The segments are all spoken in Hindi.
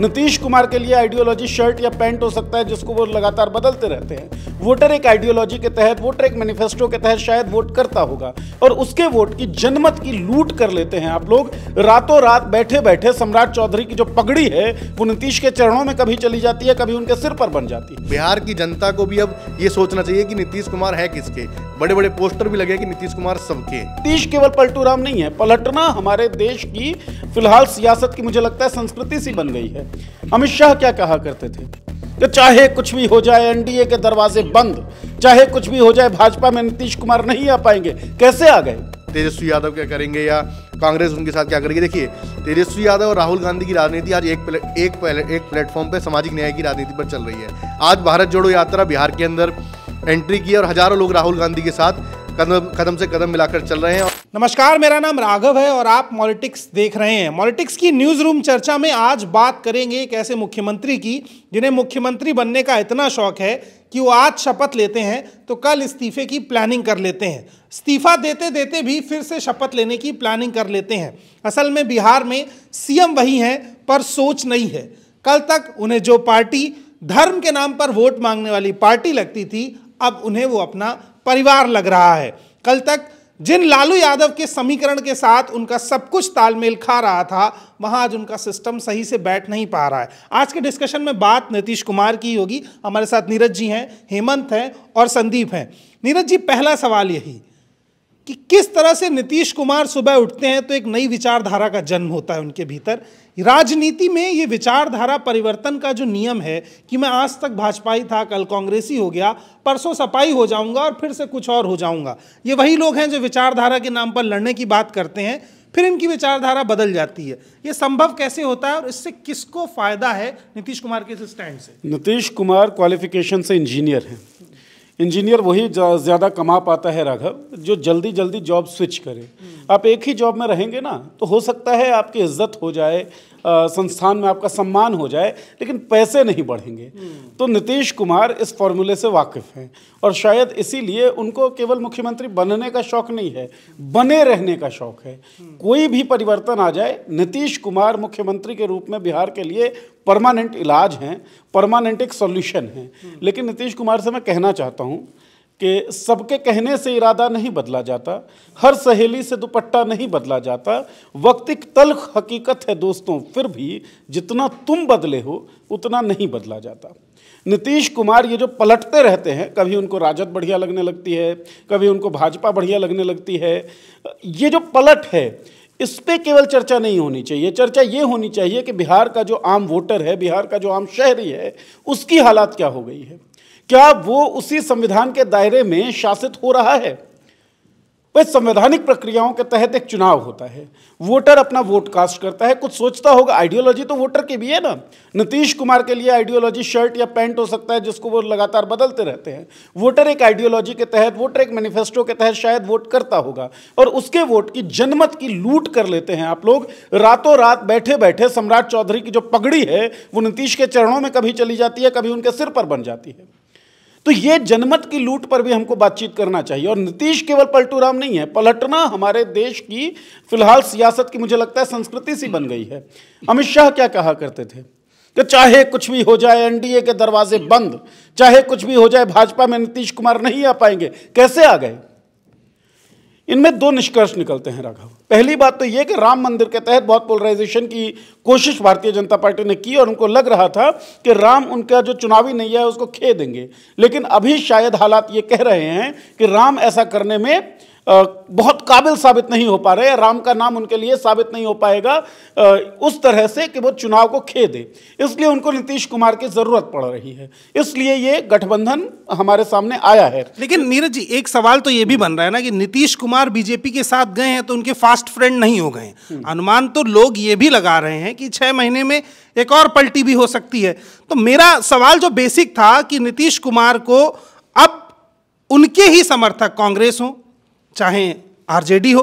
नीतीश कुमार के लिए आइडियोलॉजी शर्ट या पैंट हो सकता है जिसको वो लगातार बदलते रहते हैं वोटर एक आइडियोलॉजी के तहत वोटर एक मैनिफेस्टो के तहत शायद वोट करता होगा और उसके वोट की जनमत की लूट कर लेते हैं आप लोग रातों रात बैठे बैठे सम्राट चौधरी की जो पगड़ी है वो नीतीश के चरणों में कभी चली जाती है कभी उनके सिर पर बन जाती है बिहार की जनता को भी अब ये सोचना चाहिए कि नीतीश कुमार है किसके बड़े बड़े पोस्टर भी लगे कि नीतीश कुमार सबके नीतीश केवल पलटू राम नहीं है पलटना हमारे देश की फिलहाल सियासत की मुझे लगता है संस्कृति सी बन गई है है अमित शाह क्या कहा करते थे कि चाहे कुछ भी हो जाए एनडीए के दरवाजे बंद चाहे कुछ भी हो जाए भाजपा में नीतीश कुमार नहीं आ पाएंगे कैसे आ गए तेजस्वी यादव क्या करेंगे या कांग्रेस उनके साथ क्या करेगी देखिए तेजस्वी यादव और राहुल गांधी की राजनीति आज एक प्ले, एक प्ले, एक प्लेटफॉर्म पे सामाजिक न्याय की राजनीति पर चल रही है आज भारत जोड़ो यात्रा बिहार के अंदर एंट्री की और हजारों लोग राहुल गांधी के साथ कदम कदम से कदम मिलाकर चल रहे हैं नमस्कार मेरा नाम राघव है और आप मॉलिटिक्स देख रहे हैं मॉलिटिक्स की न्यूज रूम चर्चा में आज बात करेंगे एक ऐसे मुख्यमंत्री की जिन्हें मुख्यमंत्री बनने का इतना शौक है कि वो आज शपथ लेते हैं तो कल इस्तीफे की प्लानिंग कर लेते हैं इस्तीफा देते देते भी फिर से शपथ लेने की प्लानिंग कर लेते हैं असल में बिहार में सीएम वही हैं पर सोच नहीं है कल तक उन्हें जो पार्टी धर्म के नाम पर वोट मांगने वाली पार्टी लगती थी अब उन्हें वो अपना परिवार लग रहा है कल तक जिन लालू यादव के समीकरण के साथ उनका सब कुछ तालमेल खा रहा था वहाँ आज उनका सिस्टम सही से बैठ नहीं पा रहा है आज के डिस्कशन में बात नीतीश कुमार की होगी हमारे साथ नीरज जी हैं हेमंत हैं और संदीप हैं नीरज जी पहला सवाल यही कि किस तरह से नीतीश कुमार सुबह उठते हैं तो एक नई विचारधारा का जन्म होता है उनके भीतर राजनीति में ये विचारधारा परिवर्तन का जो नियम है कि मैं आज तक भाजपाई था कल कांग्रेसी हो गया परसों सपाई हो जाऊंगा और फिर से कुछ और हो जाऊंगा ये वही लोग हैं जो विचारधारा के नाम पर लड़ने की बात करते हैं फिर इनकी विचारधारा बदल जाती है ये संभव कैसे होता है और इससे किसको फायदा है नीतीश कुमार के स्टैंड से नीतीश कुमार क्वालिफिकेशन से इंजीनियर हैं इंजीनियर वही ज़्यादा कमा पाता है राघव जो जल्दी जल्दी जॉब स्विच करे आप एक ही जॉब में रहेंगे ना तो हो सकता है आपकी इज्जत हो जाए संस्थान में आपका सम्मान हो जाए लेकिन पैसे नहीं बढ़ेंगे हम्म। तो नीतीश कुमार इस फॉर्मूले से वाकिफ़ हैं और शायद इसीलिए उनको केवल मुख्यमंत्री बनने का शौक नहीं है बने रहने का शौक है हम्म। कोई भी परिवर्तन आ जाए नीतीश कुमार मुख्यमंत्री के रूप में बिहार के लिए परमानेंट इलाज हैं परमानेंट एक सोल्यूशन है हम्म। लेकिन नीतीश कुमार से मैं कहना चाहता हूँ कि सबके कहने से इरादा नहीं बदला जाता हर सहेली से दुपट्टा नहीं बदला जाता वक्त एक तलख हकीकत है दोस्तों फिर भी जितना तुम बदले हो उतना नहीं बदला जाता नीतीश कुमार ये जो पलटते रहते हैं कभी उनको राजद बढ़िया लगने लगती है कभी उनको भाजपा बढ़िया लगने लगती है ये जो पलट है इस पर केवल चर्चा नहीं होनी चाहिए चर्चा ये होनी चाहिए कि बिहार का जो आम वोटर है बिहार का जो आम शहरी है उसकी हालात क्या हो गई है क्या वो उसी संविधान के दायरे में शासित हो रहा है वह संवैधानिक प्रक्रियाओं के तहत एक चुनाव होता है वोटर अपना वोट कास्ट करता है कुछ सोचता होगा आइडियोलॉजी तो वोटर की भी है ना नीतीश कुमार के लिए आइडियोलॉजी शर्ट या पैंट हो सकता है जिसको वो लगातार बदलते रहते हैं वोटर एक आइडियोलॉजी के तहत वोटर एक मैनिफेस्टो के तहत शायद वोट करता होगा और उसके वोट की जनमत की लूट कर लेते हैं आप लोग रातों रात बैठे बैठे सम्राट चौधरी की जो पगड़ी है वो नीतीश के चरणों में कभी चली जाती है कभी उनके सिर पर बन जाती है तो ये जनमत की लूट पर भी हमको बातचीत करना चाहिए और नीतीश केवल पलटू राम नहीं है पलटना हमारे देश की फिलहाल सियासत की मुझे लगता है संस्कृति सी बन गई है अमित शाह क्या कहा करते थे कि चाहे कुछ भी हो जाए एनडीए के दरवाजे बंद चाहे कुछ भी हो जाए भाजपा में नीतीश कुमार नहीं आ पाएंगे कैसे आ गए इनमें दो निष्कर्ष निकलते हैं राघव पहली बात तो ये कि राम मंदिर के तहत बहुत पोलराइजेशन की कोशिश भारतीय जनता पार्टी ने की और उनको लग रहा था कि राम उनका जो चुनावी नैया है उसको खे देंगे लेकिन अभी शायद हालात ये कह रहे हैं कि राम ऐसा करने में बहुत काबिल साबित नहीं हो पा रहे या राम का नाम उनके लिए साबित नहीं हो पाएगा उस तरह से कि वो चुनाव को खे दे इसलिए उनको नीतीश कुमार की ज़रूरत पड़ रही है इसलिए ये गठबंधन हमारे सामने आया है लेकिन नीरज जी एक सवाल तो ये भी बन रहा है ना कि नीतीश कुमार बीजेपी के साथ गए हैं तो उनके फास्ट फ्रेंड नहीं हो गए हम्म। अनुमान तो लोग ये भी लगा रहे हैं कि छः महीने में एक और पलटी भी हो सकती है तो मेरा सवाल जो बेसिक था कि नीतीश कुमार को अब उनके ही समर्थक कांग्रेस हों चाहे आरजेडी हो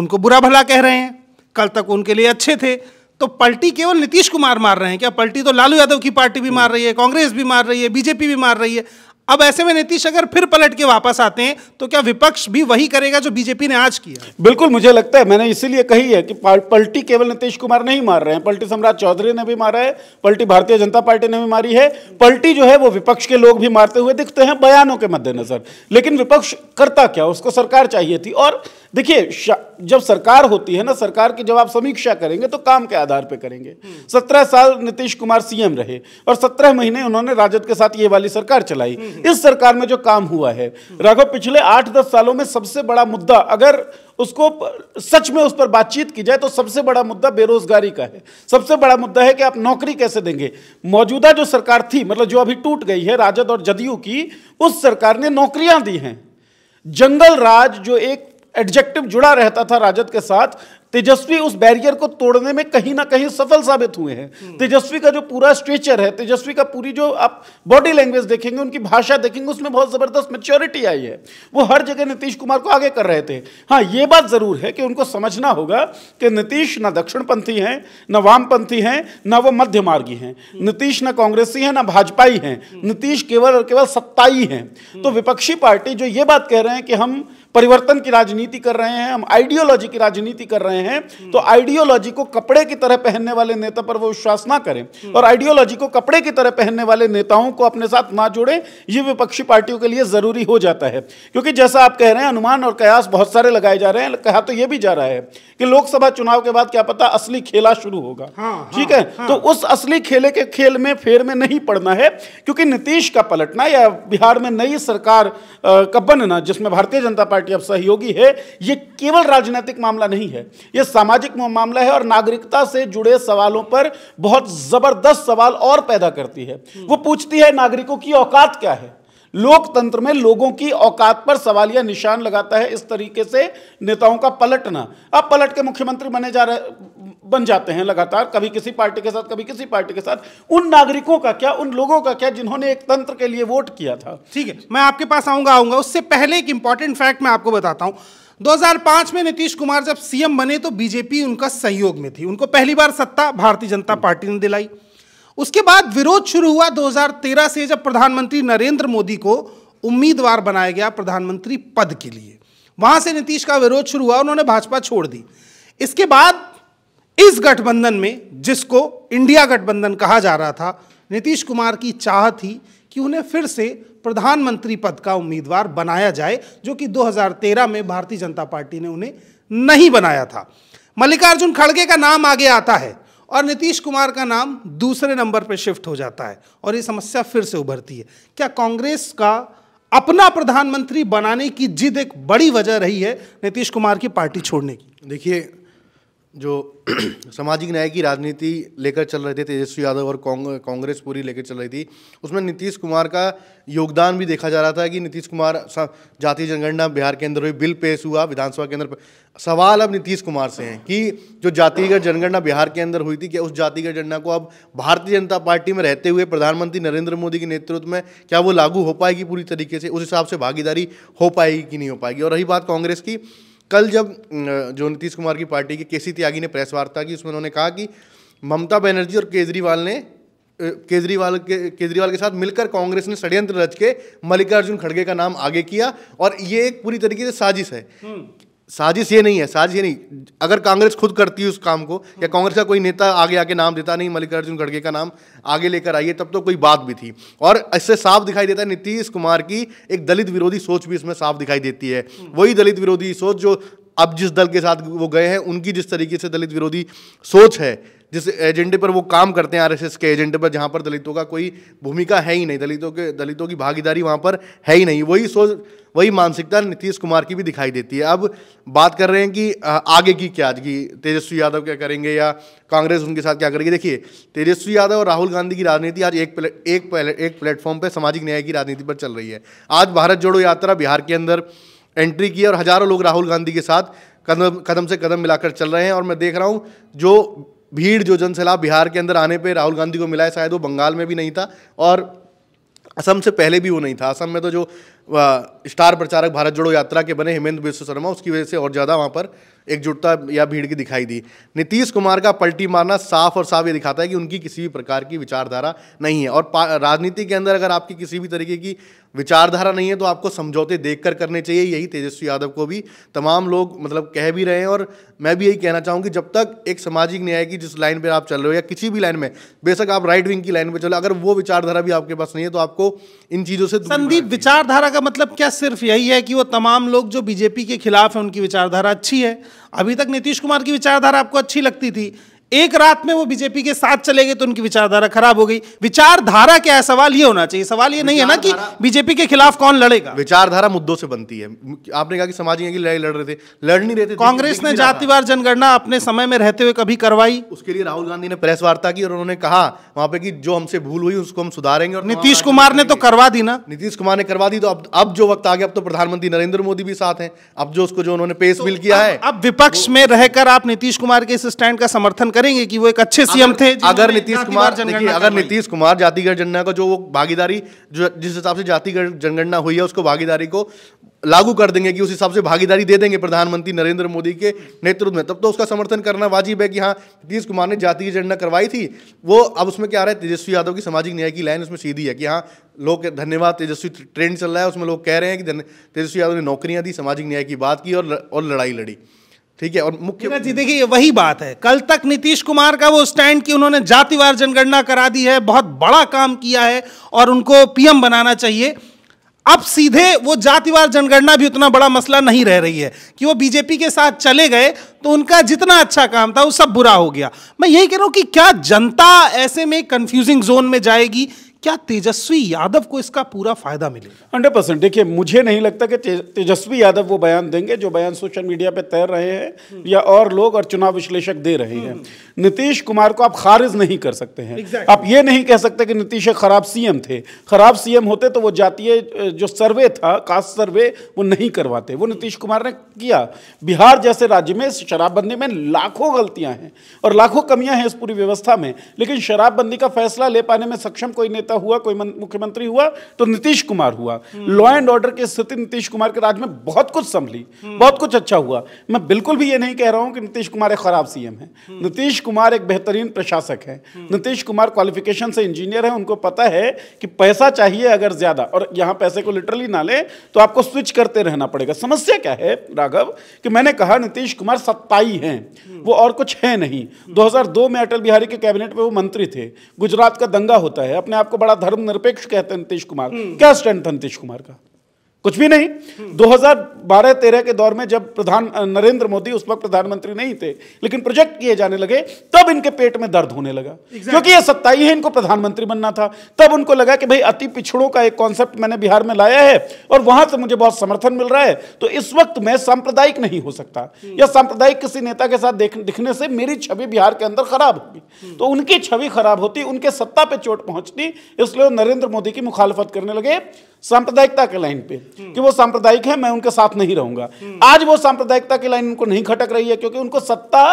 उनको बुरा भला कह रहे हैं कल तक उनके लिए अच्छे थे तो पलटी केवल नीतीश कुमार मार रहे हैं क्या पलटी तो लालू यादव की पार्टी भी मार रही है कांग्रेस भी मार रही है बीजेपी भी मार रही है अब ऐसे में नीतीश अगर फिर पलट के वापस आते हैं तो क्या विपक्ष भी वही करेगा जो बीजेपी ने आज किया बिल्कुल मुझे लगता है मैंने इसीलिए कही है कि पलटी केवल नीतीश कुमार नहीं मार रहे हैं पलटी सम्राट चौधरी ने भी मारा है पलटी भारतीय जनता पार्टी ने भी मारी है पलटी जो है वो विपक्ष के लोग भी मारते हुए दिखते हैं बयानों के मद्देनजर लेकिन विपक्ष करता क्या उसको सरकार चाहिए थी और देखिए जब सरकार होती है ना सरकार की जब आप समीक्षा करेंगे तो काम के आधार पे करेंगे हम्म। सत्रह साल नीतीश कुमार सीएम रहे और सत्रह महीने उन्होंने राजद के साथ ये वाली सरकार चलाई हम्म, हम्म। इस सरकार में जो काम हुआ है राघव पिछले आठ दस सालों में सबसे बड़ा मुद्दा अगर उसको सच में उस पर बातचीत की जाए तो सबसे बड़ा मुद्दा बेरोजगारी का है सबसे बड़ा मुद्दा है कि आप नौकरी कैसे देंगे मौजूदा जो सरकार थी मतलब जो अभी टूट गई है राजद और जदयू की उस सरकार ने नौकरियां दी हैं जंगल राज जो एक एडजेक्टिव जुड़ा रहता था राजद के साथ तेजस्वी उस बैरियर को तोड़ने में कहीं ना कहीं सफल साबित हुए हैं हम्म। तेजस्वी का जो पूरा स्ट्रेचर है तेजस्वी का पूरी जो आप बॉडी लैंग्वेज देखेंगे उनकी भाषा देखेंगे उसमें बहुत ज़बरदस्त मेच्योरिटी आई है वो हर जगह नीतीश कुमार को आगे कर रहे थे हाँ ये बात ज़रूर है कि उनको समझना होगा कि नीतीश ना दक्षिणपंथी हैं ना वामपंथी हैं ना वो मध्य मार्गी हैं हम्म। नीतीश ना कांग्रेसी है ना भाजपाई है हम्म। नीतीश केवल और केवल सत्ताई है तो विपक्षी पार्टी जो ये बात कह रहे हैं कि हम परिवर्तन की राजनीति कर रहे हैं हम आइडियोलॉजी की राजनीति कर रहे हैं हम्म। तो आइडियोलॉजी को कपड़े की तरह पहनने वाले नेता पर वो विश्वास ना करें हम्म। और आइडियोलॉजी को कपड़े की तरह पहनने वाले नेताओं को अपने साथ ना जोड़े ये विपक्षी पार्टियों के लिए ज़रूरी हो जाता है क्योंकि जैसा आप कह रहे हैं अनुमान और कयास बहुत सारे लगाए जा रहे हैं कहा तो ये भी जा रहा है कि लोकसभा चुनाव के बाद क्या पता असली खेला शुरू होगा हाँ, हाँ, ठीक है हाँ। तो उस असली खेले के खेल में फेर में नहीं पड़ना है क्योंकि नीतीश का पलटना या बिहार में नई सरकार का बनना जिसमें भारतीय जनता पार्टी पार्टी अब सहयोगी है ये केवल राजनीतिक मामला नहीं है ये सामाजिक मामला है और नागरिकता से जुड़े सवालों पर बहुत ज़बरदस्त सवाल और पैदा करती है वो पूछती है नागरिकों की औकात क्या है लोकतंत्र में लोगों की औकात पर सवाल या निशान लगाता है इस तरीके से नेताओं का पलटना अब पलट के मुख्यमंत्री बने जा रहे बन जाते हैं लगातार कभी किसी पार्टी के साथ कभी किसी पार्टी के साथ उन नागरिकों का क्या उन लोगों का क्या जिन्होंने एक तंत्र के लिए वोट किया था ठीक है मैं आपके पास आऊंगा आऊंगा उससे पहले एक इंपॉर्टेंट फैक्ट मैं आपको बताता हूं 2005 में नीतीश कुमार जब सीएम बने तो बीजेपी उनका सहयोग में थी उनको पहली बार सत्ता भारतीय जनता पार्टी ने दिलाई उसके बाद विरोध शुरू हुआ 2013 से जब प्रधानमंत्री नरेंद्र मोदी को उम्मीदवार बनाया गया प्रधानमंत्री पद के लिए वहां से नीतीश का विरोध शुरू हुआ उन्होंने भाजपा छोड़ दी इसके बाद इस गठबंधन में जिसको इंडिया गठबंधन कहा जा रहा था नीतीश कुमार की चाह थी कि उन्हें फिर से प्रधानमंत्री पद का उम्मीदवार बनाया जाए जो कि 2013 में भारतीय जनता पार्टी ने उन्हें नहीं बनाया था मल्लिकार्जुन खड़गे का नाम आगे आता है और नीतीश कुमार का नाम दूसरे नंबर पर शिफ्ट हो जाता है और ये समस्या फिर से उभरती है क्या कांग्रेस का अपना प्रधानमंत्री बनाने की जिद एक बड़ी वजह रही है नीतीश कुमार की पार्टी छोड़ने की देखिए जो सामाजिक न्याय की राजनीति लेकर चल रहे थे तेजस्वी यादव और कांग्रेस पूरी लेकर चल रही थी उसमें नीतीश कुमार का योगदान भी देखा जा रहा था कि नीतीश कुमार जातीय जनगणना बिहार के अंदर हुई बिल पेश हुआ विधानसभा के अंदर सवाल अब नीतीश कुमार से हैं कि जो जातिगत जनगणना बिहार के अंदर हुई थी क्या उस जातिगत जनगणना को अब भारतीय जनता पार्टी में रहते हुए प्रधानमंत्री नरेंद्र मोदी के नेतृत्व में क्या वो लागू हो पाएगी पूरी तरीके से उस हिसाब से भागीदारी हो पाएगी कि नहीं हो पाएगी और रही बात कांग्रेस की कल जब जो नीतीश कुमार की पार्टी के सी त्यागी ने प्रेस वार्ता की उसमें उन्होंने कहा कि ममता बनर्जी और केजरीवाल ने केजरीवाल के केजरीवाल के साथ मिलकर कांग्रेस ने षड्यंत्र रच के मल्लिकार्जुन खड़गे का नाम आगे किया और ये एक पूरी तरीके से साजिश है हम्म। साजिश ये नहीं है साजिश ये नहीं अगर कांग्रेस खुद करती है उस काम को या कांग्रेस का कोई नेता आगे आके नाम देता नहीं मल्लिकार्जुन खड़गे का नाम आगे लेकर आइए तब तो कोई बात भी थी और इससे साफ दिखाई देता है नीतीश कुमार की एक दलित विरोधी सोच भी इसमें साफ दिखाई देती है वही दलित विरोधी सोच जो अब जिस दल के साथ वो गए हैं उनकी जिस तरीके से दलित विरोधी सोच है जिस एजेंडे पर वो काम करते हैं आरएसएस के एजेंडे पर जहाँ पर दलितों का कोई भूमिका है ही नहीं दलितों के दलितों की भागीदारी वहाँ पर है ही नहीं वही सोच वही मानसिकता नीतीश कुमार की भी दिखाई देती है अब बात कर रहे हैं कि आगे की क्या की तेजस्वी यादव क्या करेंगे या कांग्रेस उनके साथ क्या करेगी देखिए तेजस्वी यादव और राहुल गांधी की राजनीति आज एक प्ले, एक प्ले, एक प्लेटफॉर्म पर सामाजिक न्याय की राजनीति पर चल रही है आज भारत जोड़ो यात्रा बिहार के अंदर एंट्री की और हज़ारों लोग राहुल गांधी के साथ कदम कदम से कदम मिलाकर चल रहे हैं और मैं देख रहा हूँ जो भीड़ जो जनसैलाब बिहार के अंदर आने पे राहुल गांधी को मिला है शायद वो बंगाल में भी नहीं था और असम से पहले भी वो नहीं था असम में तो जो स्टार प्रचारक भारत जोड़ो यात्रा के बने हेमेंद्र विश्व शर्मा उसकी वजह से और ज़्यादा वहाँ पर एकजुटता या भीड़ की दिखाई दी नीतीश कुमार का पलटी मारना साफ और साफ ये दिखाता है कि उनकी किसी भी प्रकार की विचारधारा नहीं है और राजनीति के अंदर अगर आपकी किसी भी तरीके की विचारधारा नहीं है तो आपको समझौते देख कर करने चाहिए यही तेजस्वी यादव को भी तमाम लोग मतलब कह भी रहे हैं और मैं भी यही कहना चाहूँगी जब तक एक सामाजिक न्याय की जिस लाइन पर आप चल रहे हो या किसी भी लाइन में बेशक आप राइट विंग की लाइन पर चलो अगर वो विचारधारा भी आपके पास नहीं है तो आपको इन चीज़ों से संदीप विचारधारा का मतलब क्या सिर्फ यही है कि वो तमाम लोग जो बीजेपी के खिलाफ हैं उनकी विचारधारा अच्छी है अभी तक नीतीश कुमार की विचारधारा आपको अच्छी लगती थी एक रात में वो बीजेपी के साथ चले गए तो उनकी विचारधारा खराब हो गई विचारधारा क्या है सवाल ये होना चाहिए सवाल ये नहीं है ना कि बीजेपी के खिलाफ कौन लड़ेगा विचारधारा मुद्दों से बनती है आपने कहा कि समाज की लड़ाई लड़ रहे थे लड़ नहीं रहे थे कांग्रेस ने जातिवार जनगणना अपने समय में रहते हुए कभी करवाई उसके लिए राहुल गांधी ने प्रेस वार्ता की और उन्होंने कहा वहां पे कि जो हमसे भूल हुई उसको हम सुधारेंगे और नीतीश कुमार ने तो करवा दी ना नीतीश कुमार ने करवा दी तो अब अब जो वक्त आ गया अब तो प्रधानमंत्री नरेंद्र मोदी भी साथ हैं अब जो उसको जो उन्होंने पेश तो बिल किया है अब विपक्ष में रहकर आप नीतीश कुमार के इस स्टैंड का समर्थन करें करेंगे कि वो एक अच्छे सीएम थे अगर नीतीश कुमार देखिए अगर नीतीश कुमार जातिगढ़ जनगणना का जो वो भागीदारी जो जिस हिसाब से जातिगढ़ जनगणना हुई है उसको भागीदारी को लागू कर देंगे कि उस हिसाब से भागीदारी दे देंगे प्रधानमंत्री नरेंद्र मोदी के नेतृत्व में तब तो उसका समर्थन करना वाजिब है कि हाँ नीतीश कुमार ने जाति की जनगणना करवाई थी वो अब उसमें क्या आ रहा है तेजस्वी यादव की सामाजिक न्याय की लाइन उसमें सीधी है कि हाँ लोग धन्यवाद तेजस्वी ट्रेंड चल रहा है उसमें लोग कह रहे हैं कि तेजस्वी यादव ने नौकरियाँ दी सामाजिक न्याय की बात की और लड़ाई लड़ी ठीक है और मुख्य जी देखिए वही बात है कल तक नीतीश कुमार का वो स्टैंड कि उन्होंने जातिवार जनगणना करा दी है बहुत बड़ा काम किया है और उनको पीएम बनाना चाहिए अब सीधे वो जातिवार जनगणना भी उतना बड़ा मसला नहीं रह रही है कि वो बीजेपी के साथ चले गए तो उनका जितना अच्छा काम था वो सब बुरा हो गया मैं यही कह रहा हूं कि क्या जनता ऐसे में कंफ्यूजिंग जोन में जाएगी क्या तेजस्वी यादव को इसका पूरा फायदा मिलेगा हंड्रेड परसेंट देखिए मुझे नहीं लगता कि तेजस्वी यादव वो बयान देंगे जो बयान सोशल मीडिया पे तैर रहे हैं हम्म। या और लोग और चुनाव विश्लेषक दे रहे हैं हम्म। नीतीश कुमार को आप खारिज नहीं कर सकते हैं exactly. आप ये नहीं कह सकते कि नीतीश खराब सीएम थे खराब सीएम होते तो वो जातीय जो सर्वे था कास्ट सर्वे वो नहीं करवाते वो नीतीश कुमार ने किया बिहार जैसे राज्य में शराबबंदी में लाखों गलतियां हैं और लाखों कमियां हैं इस पूरी व्यवस्था में लेकिन शराबबंदी का फैसला ले पाने में सक्षम कोई नेता नेता हुआ कोई मुख्यमंत्री हुआ तो नीतीश कुमार हुआ लॉ एंड ऑर्डर की स्थिति नीतीश कुमार के राज में बहुत कुछ संभली हम्म। बहुत कुछ अच्छा हुआ मैं बिल्कुल भी ये नहीं कह रहा हूं कि नीतीश कुमार एक खराब सीएम है हम्म। नीतीश कुमार एक बेहतरीन प्रशासक है हम्म। नीतीश कुमार क्वालिफिकेशन से इंजीनियर है उनको पता है कि पैसा चाहिए अगर ज्यादा और यहां पैसे को लिटरली ना ले तो आपको स्विच करते रहना पड़ेगा समस्या क्या है राघव कि मैंने कहा नीतीश कुमार सत्ताई हैं वो और कुछ है नहीं 2002 में अटल बिहारी के कैबिनेट में वो मंत्री थे गुजरात का दंगा होता है अपने आप को आपको बड़ा धर्मनिरपेक्ष कहते हैं नीतीश कुमार क्या स्टैंड था नीतीश कुमार का कुछ भी नहीं 2012-13 के दौर में जब प्रधान नरेंद्र मोदी उस वक्त प्रधानमंत्री नहीं थे लेकिन प्रोजेक्ट किए जाने लगे तब इनके पेट में दर्द होने लगा exactly. क्योंकि ये सत्ताई है इनको प्रधानमंत्री बनना था तब उनको लगा कि भाई अति पिछड़ों का एक कॉन्सेप्ट मैंने बिहार में लाया है और वहां से मुझे बहुत समर्थन मिल रहा है तो इस वक्त मैं सांप्रदायिक नहीं हो सकता हम्म। या सांप्रदायिक किसी नेता के साथ दिखने से मेरी छवि बिहार के अंदर खराब होगी हम्म। तो उनकी छवि खराब होती उनके सत्ता पे चोट पहुंचती इसलिए नरेंद्र मोदी की मुखालफत करने लगे सांप्रदायिकता के लाइन पे कि वो सांप्रदायिक है मैं उनके साथ नहीं रहूंगा आज वो सांप्रदायिकता की लाइन उनको नहीं खटक रही है क्योंकि उनको सत्ता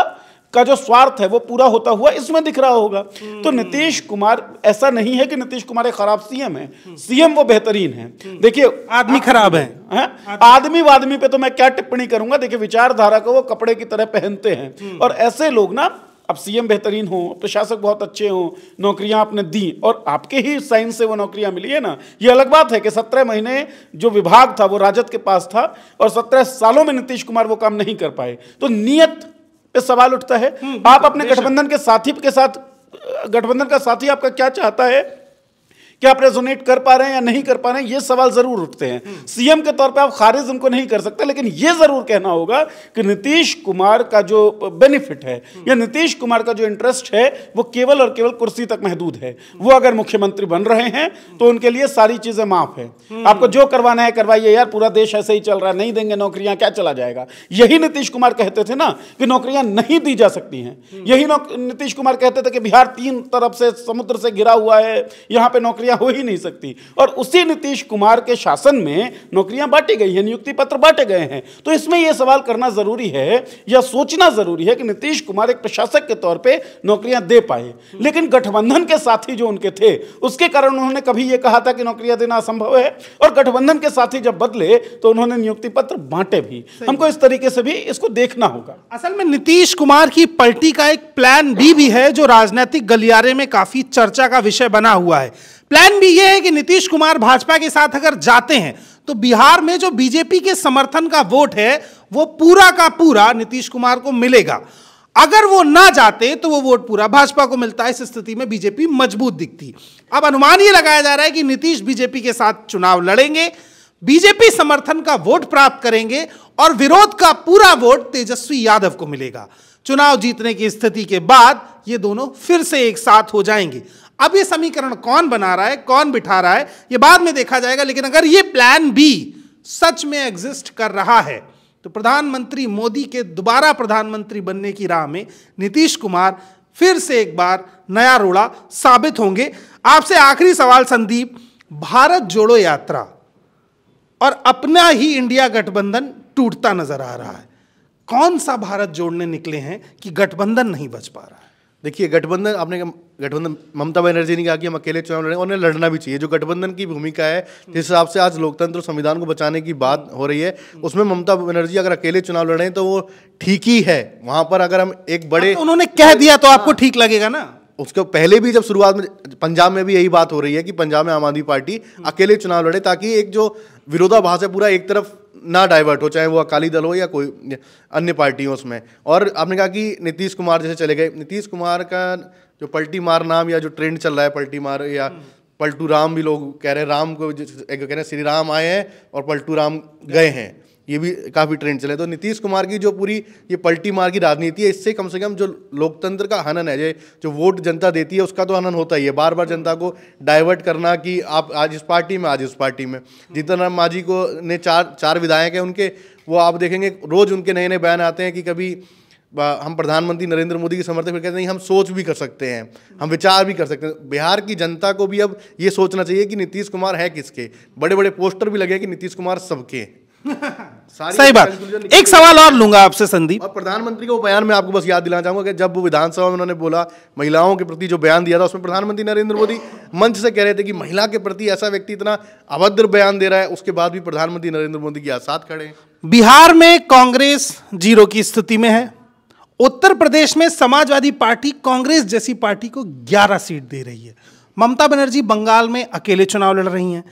का जो स्वार्थ है वो पूरा होता हुआ इसमें दिख रहा होगा तो नीतीश कुमार ऐसा नहीं है कि नीतीश कुमार एक खराब सीएम है सीएम वो बेहतरीन है देखिए आदमी खराब है, है? आदमी वादमी पे तो मैं क्या टिप्पणी करूंगा देखिए विचारधारा को वो कपड़े की तरह पहनते हैं और ऐसे लोग ना अब सीएम बेहतरीन हो प्रशासक तो बहुत अच्छे हों नौकरियां आपने दी और आपके ही साइन से वो नौकरियां मिली है ना ये अलग बात है कि सत्रह महीने जो विभाग था वो राजद के पास था और सत्रह सालों में नीतीश कुमार वो काम नहीं कर पाए तो नियत पे सवाल उठता है हम्म, आप अपने गठबंधन के साथी के साथ गठबंधन का साथी आपका क्या चाहता है क्या आप रेजोनेट कर पा रहे हैं या नहीं कर पा रहे हैं ये सवाल जरूर उठते हैं सीएम हम्म। के तौर पे आप खारिज उनको नहीं कर सकते लेकिन ये जरूर कहना होगा कि नीतीश कुमार का जो बेनिफिट है हम्म। या नीतीश कुमार का जो इंटरेस्ट है वो केवल और केवल कुर्सी तक महदूद है वो हम्म। अगर मुख्यमंत्री बन रहे हैं तो उनके लिए सारी चीजें माफ है आपको जो करवाना है करवाइए यार पूरा देश ऐसे ही चल रहा है नहीं देंगे नौकरियां क्या चला जाएगा यही नीतीश कुमार कहते थे ना कि नौकरियां नहीं दी जा सकती हैं यही नीतीश कुमार कहते थे कि बिहार तीन तरफ से समुद्र से घिरा हुआ है यहां पर नौकरियां नौकरियां हो ही नहीं सकती और उसी नीतीश कुमार के शासन में नौकरियां बांटी गई हैं नियुक्ति पत्र बांटे गए हैं तो इसमें यह सवाल करना ज़रूरी है या सोचना ज़रूरी है कि नीतीश कुमार एक प्रशासक के तौर पर नौकरियां दे पाए लेकिन गठबंधन के साथी जो उनके थे उसके कारण उन्होंने कभी यह कहा था कि नौकरियां देना असंभव है और गठबंधन के साथी जब बदले तो उन्होंने नियुक्ति पत्र बांटे भी हमको इस तरीके से भी इसको देखना होगा असल में नीतीश कुमार की पलटी का एक प्लान भी, भी है जो राजनीतिक गलियारे में काफी चर्चा का विषय बना हुआ है प्लान भी यह है कि नीतीश कुमार भाजपा के साथ अगर जाते हैं तो बिहार में जो बीजेपी के समर्थन का वोट है वो पूरा का पूरा नीतीश कुमार को मिलेगा अगर वो ना जाते तो वो वोट पूरा भाजपा को मिलता है इस स्थिति में बीजेपी मजबूत दिखती अब अनुमान ये लगाया जा रहा है कि नीतीश बीजेपी के साथ चुनाव लड़ेंगे बीजेपी समर्थन का वोट प्राप्त करेंगे और विरोध का पूरा वोट तेजस्वी यादव को मिलेगा चुनाव जीतने की स्थिति के बाद ये दोनों फिर से एक साथ हो जाएंगे अब ये समीकरण कौन बना रहा है कौन बिठा रहा है ये बाद में देखा जाएगा लेकिन अगर ये प्लान बी सच में एग्जिस्ट कर रहा है तो प्रधानमंत्री मोदी के दोबारा प्रधानमंत्री बनने की राह में नीतीश कुमार फिर से एक बार नया रोड़ा साबित होंगे आपसे आखिरी सवाल संदीप भारत जोड़ो यात्रा और अपना ही इंडिया गठबंधन टूटता नजर आ रहा है कौन सा भारत जोड़ने निकले हैं कि गठबंधन नहीं बच पा रहा देखिए गठबंधन आपने गठबंधन ममता बनर्जी ने कहा कि हम अकेले चुनाव लड़ेंगे और उन्हें लड़ना भी चाहिए जो गठबंधन की भूमिका है जिस हिसाब से आज लोकतंत्र और संविधान को बचाने की बात हो रही है उसमें ममता बनर्जी अगर अकेले चुनाव लड़ें तो वो ठीक ही है वहाँ पर अगर हम एक बड़े तो उन्होंने कह दिया तो आपको हाँ। ठीक लगेगा ना उसके पहले भी जब शुरुआत में पंजाब में भी यही बात हो रही है कि पंजाब में आम आदमी पार्टी अकेले चुनाव लड़े ताकि एक जो विरोधाभास है पूरा एक तरफ ना डाइवर्ट हो चाहे वो अकाली दल हो या कोई अन्य पार्टी हो उसमें और आपने कहा कि नीतीश कुमार जैसे चले गए नीतीश कुमार का जो पलटी मार नाम या जो ट्रेंड चल रहा है पलटी मार या पलटू राम भी लोग कह रहे हैं राम को कह रहे हैं श्री राम आए हैं और पलटू राम गए हैं ये भी काफ़ी ट्रेंड चले तो नीतीश कुमार की जो पूरी ये पलटी मार की राजनीति है इससे कम से कम जो लोकतंत्र का हनन है जो वोट जनता देती है उसका तो हनन होता ही है बार बार जनता को डाइवर्ट करना कि आप आज इस पार्टी में आज इस पार्टी में जीतन राम मांझी को ने चार चार विधायक हैं उनके वो आप देखेंगे रोज़ उनके नए नए बयान आते हैं कि कभी हम प्रधानमंत्री नरेंद्र मोदी के समर्थक कहते हैं हम सोच भी कर सकते हैं हम विचार भी कर सकते हैं बिहार की जनता को भी अब ये सोचना चाहिए कि नीतीश कुमार है किसके बड़े बड़े पोस्टर भी लगे कि नीतीश कुमार सबके सही बात एक सवाल और लूंगा आपसे संदीप और प्रधानमंत्री के बयान में आपको बस याद दिलाना चाहूंगा कि जब विधानसभा में उन्होंने बोला महिलाओं के प्रति जो बयान दिया था उसमें प्रधानमंत्री नरेंद्र मोदी मंच से कह रहे थे कि महिला के प्रति ऐसा व्यक्ति इतना अभद्र बयान दे रहा है उसके बाद भी प्रधानमंत्री नरेंद्र मोदी के साथ खड़े बिहार में कांग्रेस जीरो की स्थिति में है उत्तर प्रदेश में समाजवादी पार्टी कांग्रेस जैसी पार्टी को ग्यारह सीट दे रही है ममता बनर्जी बंगाल में अकेले चुनाव लड़ रही हैं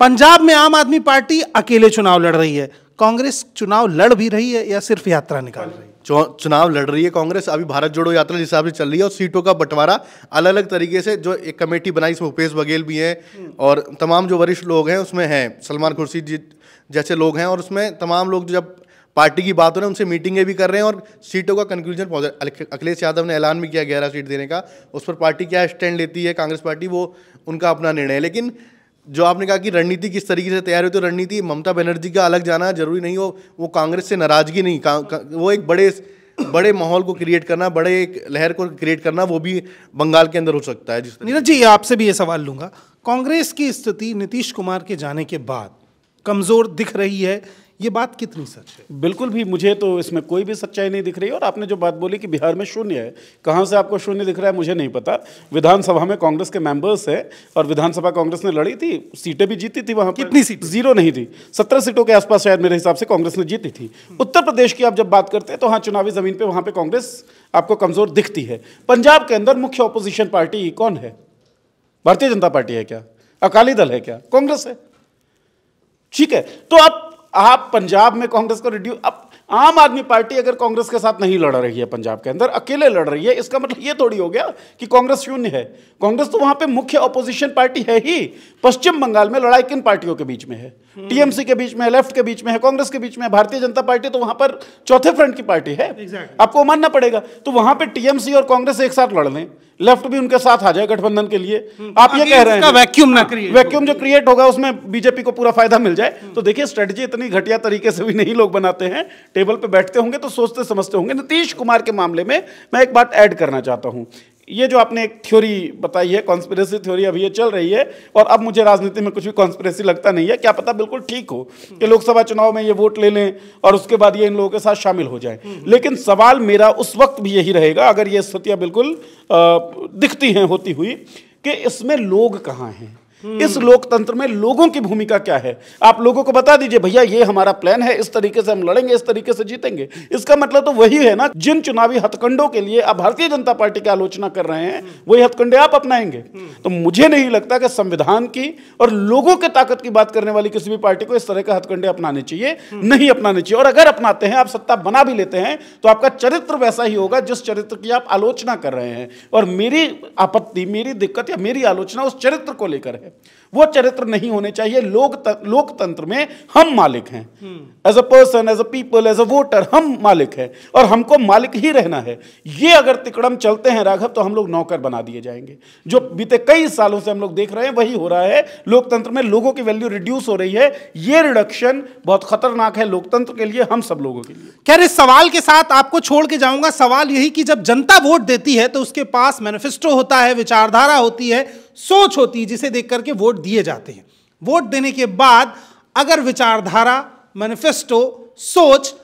पंजाब में आम आदमी पार्टी अकेले चुनाव लड़ रही है कांग्रेस चुनाव लड़ भी रही है या सिर्फ यात्रा निकाल रही है चुनाव लड़ रही है कांग्रेस अभी भारत जोड़ो यात्रा जिस हिसाब से चल रही है और सीटों का बंटवारा अलग अलग तरीके से जो एक कमेटी बनाई इसमें भूपेश बघेल भी हैं और तमाम जो वरिष्ठ लोग हैं उसमें हैं सलमान खुर्शीद जी जैसे लोग हैं और उसमें तमाम लोग जब पार्टी की बात हो रही है उनसे मीटिंगें भी कर रहे हैं और सीटों का कंक्लूजन पहुंच अखिलेश यादव ने ऐलान भी किया ग्यारह सीट देने का उस पर पार्टी क्या स्टैंड लेती है कांग्रेस पार्टी वो उनका अपना निर्णय है लेकिन जो आपने कहा कि रणनीति किस तरीके से तैयार हुई तो रणनीति ममता बनर्जी का अलग जाना जरूरी नहीं हो वो कांग्रेस से नाराजगी नहीं का, का, वो एक बड़े बड़े माहौल को क्रिएट करना बड़े एक लहर को क्रिएट करना वो भी बंगाल के अंदर हो सकता है जिस नीरज जी आपसे भी ये सवाल लूंगा कांग्रेस की स्थिति नीतीश कुमार के जाने के बाद कमज़ोर दिख रही है ये बात कितनी सच है बिल्कुल भी मुझे तो इसमें कोई भी सच्चाई नहीं दिख रही और आपने जो बात बोली कि बिहार में शून्य है कहाँ से आपको शून्य दिख रहा है मुझे नहीं पता विधानसभा में कांग्रेस के मेंबर्स हैं और विधानसभा कांग्रेस ने लड़ी थी सीटें भी जीती थी वहाँ कितनी सीट जीरो नहीं थी सत्रह सीटों के आसपास शायद मेरे हिसाब से कांग्रेस ने जीती थी उत्तर प्रदेश की आप जब बात करते हैं तो हाँ चुनावी जमीन पर वहाँ पर कांग्रेस आपको कमज़ोर दिखती है पंजाब के अंदर मुख्य अपोजिशन पार्टी कौन है भारतीय जनता पार्टी है क्या अकाली दल है क्या कांग्रेस है ठीक है तो आप आप पंजाब में कांग्रेस को रिड्यूस अब आम आदमी पार्टी अगर कांग्रेस के साथ नहीं लड़ रही है पंजाब के अंदर अकेले लड़ रही है इसका मतलब ये थोड़ी हो गया कि कांग्रेस शून्य है कांग्रेस तो वहां पे मुख्य ऑपोजिशन पार्टी है ही पश्चिम बंगाल में लड़ाई किन पार्टियों के बीच में है टीएमसी हम्म। के बीच में है लेफ्ट के बीच में है कांग्रेस के बीच में है भारतीय जनता पार्टी तो वहां पर चौथे फ्रंट की पार्टी है exactly. आपको मानना पड़ेगा तो वहां पर टीएमसी और कांग्रेस एक साथ लड़ लें लेफ्ट भी उनके साथ आ जाए गठबंधन के लिए हम्म। आप ये कह रहे हैं वैक्यूम ना क्रिएट वैक्यूम जो क्रिएट होगा उसमें बीजेपी को पूरा फायदा मिल जाए हम्म। तो देखिए स्ट्रेटजी इतनी घटिया तरीके से भी नहीं लोग बनाते हैं टेबल पे बैठते होंगे तो सोचते समझते होंगे नीतीश कुमार के मामले में मैं एक बात ऐड करना चाहता हूँ ये जो आपने एक थ्योरी बताई है कॉन्स्परेसी थ्योरी अभी ये चल रही है और अब मुझे राजनीति में कुछ भी कॉन्स्परेसी लगता नहीं है क्या पता बिल्कुल ठीक हो कि लोकसभा चुनाव में ये वोट ले लें और उसके बाद ये इन लोगों के साथ शामिल हो जाए लेकिन सवाल मेरा उस वक्त भी यही रहेगा अगर ये स्थितियाँ बिल्कुल दिखती हैं होती हुई कि इसमें लोग कहाँ हैं हम्म। इस लोकतंत्र में लोगों की भूमिका क्या है आप लोगों को बता दीजिए भैया ये हमारा प्लान है इस तरीके से हम लड़ेंगे इस तरीके से जीतेंगे इसका मतलब तो वही है ना जिन चुनावी हथकंडों के लिए आप भारतीय जनता पार्टी की आलोचना कर रहे हैं हम्म। वही हथकंडे आप अपनाएंगे हम्म। तो मुझे नहीं लगता कि संविधान की और लोगों के ताकत की बात करने वाली किसी भी पार्टी को इस तरह के हथकंडे अपनाने चाहिए नहीं अपनाने चाहिए और अगर अपनाते हैं आप सत्ता बना भी लेते हैं तो आपका चरित्र वैसा ही होगा जिस चरित्र की आप आलोचना कर रहे हैं और मेरी आपत्ति मेरी दिक्कत या मेरी आलोचना उस चरित्र को लेकर है वो चरित्र नहीं होने चाहिए लोक लोकतंत्र में हम मालिक हैं as a person as a people as a voter हम मालिक हैं और हमको मालिक ही रहना है ये अगर तिकड़म चलते हैं राघव तो हम लोग नौकर बना दिए जाएंगे जो बीते कई सालों से हम लोग देख रहे हैं वही हो रहा है लोकतंत्र में लोगों की वैल्यू रिड्यूस हो रही है ये रिडक्शन बहुत खतरनाक है लोकतंत्र के लिए हम सब लोगों के लिए खैर इस सवाल के साथ आपको छोड़ के जाऊंगा सवाल यही कि जब जनता वोट देती है तो उसके पास मैनिफेस्टो होता है विचारधारा होती है सोच होती है जिसे देख करके वोट दिए जाते हैं वोट देने के बाद अगर विचारधारा मैनिफेस्टो सोच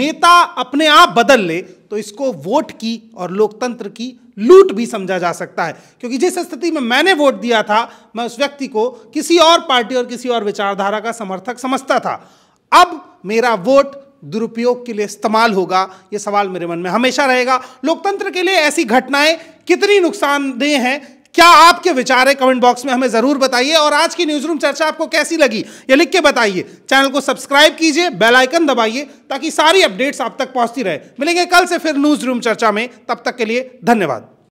नेता अपने आप बदल ले तो इसको वोट की और लोकतंत्र की लूट भी समझा जा सकता है क्योंकि जिस स्थिति में मैंने वोट दिया था मैं उस व्यक्ति को किसी और पार्टी और किसी और विचारधारा का समर्थक समझता था अब मेरा वोट दुरुपयोग के लिए इस्तेमाल होगा यह सवाल मेरे मन में हमेशा रहेगा लोकतंत्र के लिए ऐसी घटनाएं कितनी नुकसानदेह हैं क्या आपके विचार है कमेंट बॉक्स में हमें ज़रूर बताइए और आज की न्यूज़ रूम चर्चा आपको कैसी लगी ये लिख के बताइए चैनल को सब्सक्राइब कीजिए बेल आइकन दबाइए ताकि सारी अपडेट्स आप तक पहुंचती रहे मिलेंगे कल से फिर न्यूज़ रूम चर्चा में तब तक के लिए धन्यवाद